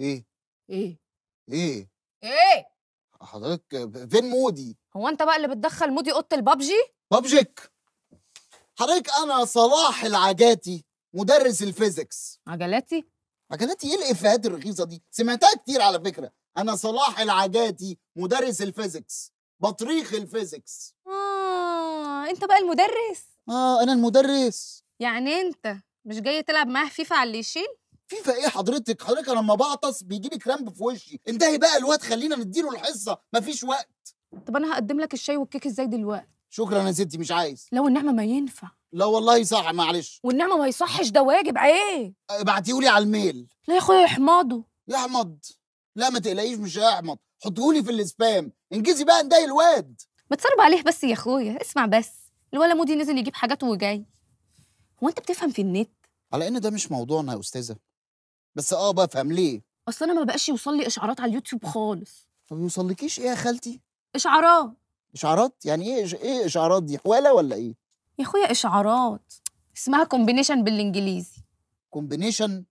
ايه ايه ايه ايه حضرتك فين مودي هو انت بقى اللي بتدخل مودي اوضه البابجي بابجيك حضرتك انا صلاح العجاتي مدرس الفيزيكس عجلاتي عجلاتي ايه الافيهات الرخيصه دي سمعتها كتير على فكره انا صلاح العجاتي مدرس الفيزيكس بطريخ الفيزيكس اه انت بقى المدرس اه انا المدرس يعني انت مش جاي تلعب معاه فيفا على اللي يشيل فيفا ايه حضرتك حضرتك لما بعطس بيجي لي كرامب في وشي انتهي بقى الواد خلينا نديله الحصه مفيش وقت طب انا هقدم لك الشاي والكيك ازاي دلوقتي شكرا يا ستي مش عايز لو النعمه ما ينفع لا والله صح معلش والنعمه ما يصحش ده واجب عيب ابعتيهولي على الميل لا يا اخويا يا احمض لا ما تقلقيش مش هيحمض حطهولي في الاسبام انجزي بقى انتهي الواد ما تصرب عليه بس يا اخويا اسمع بس الولا مودي نزل يجيب حاجاته وجاي هو انت بتفهم في النت على ان ده مش موضوعنا يا استاذه بس اه بفهم ليه اصل انا ما بقاش يوصل لي اشعارات على اليوتيوب خالص طب يوصلكيش ايه يا خالتي اشعارات اشعارات يعني ايه ايه اشعارات دي حواله ولا ايه يا اخويا اشعارات اسمها كومبينيشن بالانجليزي كومبينيشن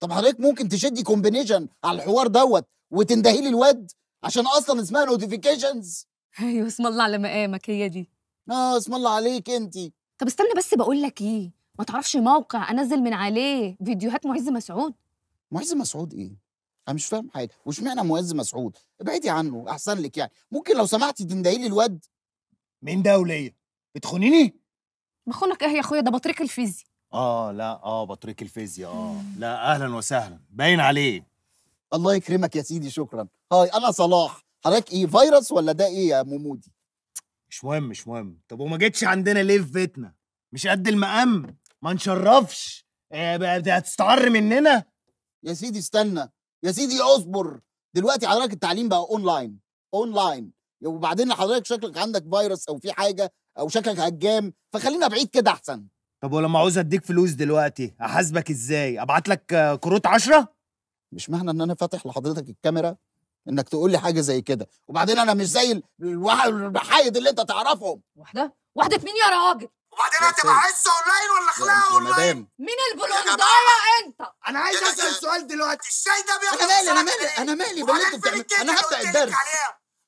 طب حضرتك ممكن تشدي كومبينيشن على الحوار دوت وتندهي لي الواد عشان اصلا اسمها نوتيفيكيشنز ايوه اسم الله على مقامك هي دي اه اسم الله عليك انت طب استنى بس بقول لك ايه ما تعرفش موقع انزل من عليه فيديوهات معز مسعود معز مسعود ايه؟ انا مش فاهم حاجه واشمعنى معز مسعود؟ ابعدي عنه احسن لك يعني ممكن لو سمحتي تندهي لي الواد مين ده وليا؟ بتخونيني؟ بخونك ايه يا اخويا ده بطريق الفيزياء اه لا اه بطريق الفيزياء اه لا اهلا وسهلا باين عليه الله يكرمك يا سيدي شكرا هاي انا صلاح حضرتك ايه فيروس ولا ده ايه يا مومودي مش مهم مش مهم طب وما جيتش عندنا ليه في بيتنا مش قد المقام ما نشرفش آه، هتستعر مننا يا سيدي استنى يا سيدي اصبر دلوقتي حضرتك التعليم بقى اونلاين اونلاين وبعدين حضرتك شكلك عندك فيروس او في حاجه او شكلك هجام فخلينا بعيد كده احسن طب ولما عاوز اديك فلوس دلوقتي احاسبك ازاي ابعت لك كروت عشرة مش معنى ان انا فاتح لحضرتك الكاميرا انك تقول لي حاجه زي كده وبعدين انا مش زي الحايد اللي انت تعرفهم واحده واحده مين يا راجل وبعدين هتبقى عزه اونلاين ولا خلاها اونلاين؟ إيه؟ مين البلوندايه انت؟ انا عايز اسال سؤال دلوقتي الشاي ده بيخلص انا مالي انا مالي انا مالي باللي انت بتعمله انا هبدا الدرس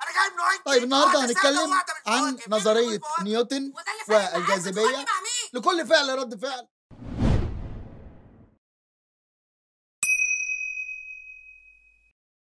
انا طيب النهارده هنتكلم عن نظريه نيوتن والجاذبيه لكل فعل رد فعل